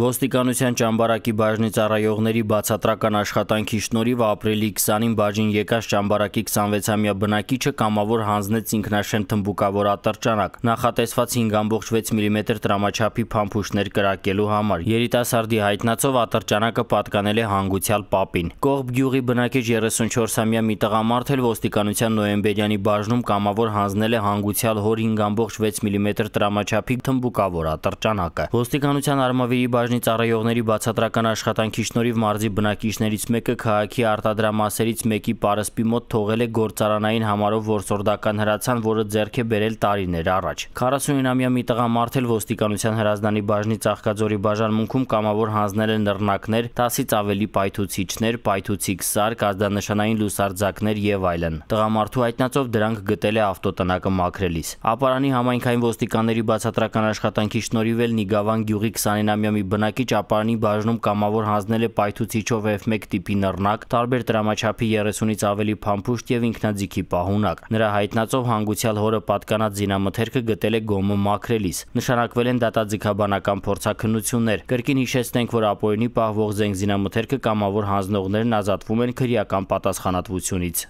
Ոստիկանության ճամբարակի բաժնի ծառայողների բացատրական աշխատանքի շնորհիվ ապրիլի 20-ին բաժին եկած ճամբարակի 26-ամյա բնակիչը կամավոր հանձնեց ինքնաշեն թմբուկավոր ատրճանակ, նախատեսված 5.6 մմ տրամաչափի փամփուշտներ կրակելու համար։ Երիտասարդի հայտնացով ատրճանակը պատկանել է հանգուցյալ պապին։ Կողբ գյուղի բնակիչ 34-ամյա մի տղամարդ էլ ոստիկանության նոեմբերյանի բաժնում կամավոր հանձնել է հանգուցյալ հոր 5.6 մմ տրամաչափի թմբուկավոր ատրճանակը։ Ոստիկանության արմավիրի բաժնի ծառայողների բացատրական աշխատանքի շնորհիվ մարզի բնակիչներից մեկը քաղաքի արտադրամասերից մեկի պարսպի մոտ թողել է գործարանային համարով որսորդական հրացան, որը ձեռք է բերել տարիներ առաջ։ 49-ամյա մի տղամարդ էլ ոստիկանության հրազդանի բաժնի ծաղկաձորի բաժանմունքում կամավոր հանձնել է նռնակներ, 10-ից ավելի պայթուցիչներ, պայթուցիկ սարք, ազդանշանային լուսարձակներ եւ այլն։ Տղամարդու հայտնածով դրանք գտել է ավտոտնակը մաքրելիս։ Ապարանի համայնքային ոստիկանների բացատրական աշխատանքի շնորհիվ էլ Նիգավան գյուղի 29-ամյա մի բնակիչ ապարանի բաժնում կամավոր հանձնել է պայթուցիչով F1 տիպի նռնակ, տարբեր տրամաչափի 30-ից ավելի փամփուշտ եւ ինքնաձիգի պահունակ։ Նրա հայտնածով հանգուցյալ հորը պատկանած զինամթերքը գտել է գոմը մաքրելիս։ Նշանակվել են դատաձիգաբանական փորձակնություններ։ Կրկին հիշեցնենք, որ ապօրինի պահվող զենք զինամթերքը կամավոր հանձնողներն ազատվում են քրեական պատասխանատվությունից։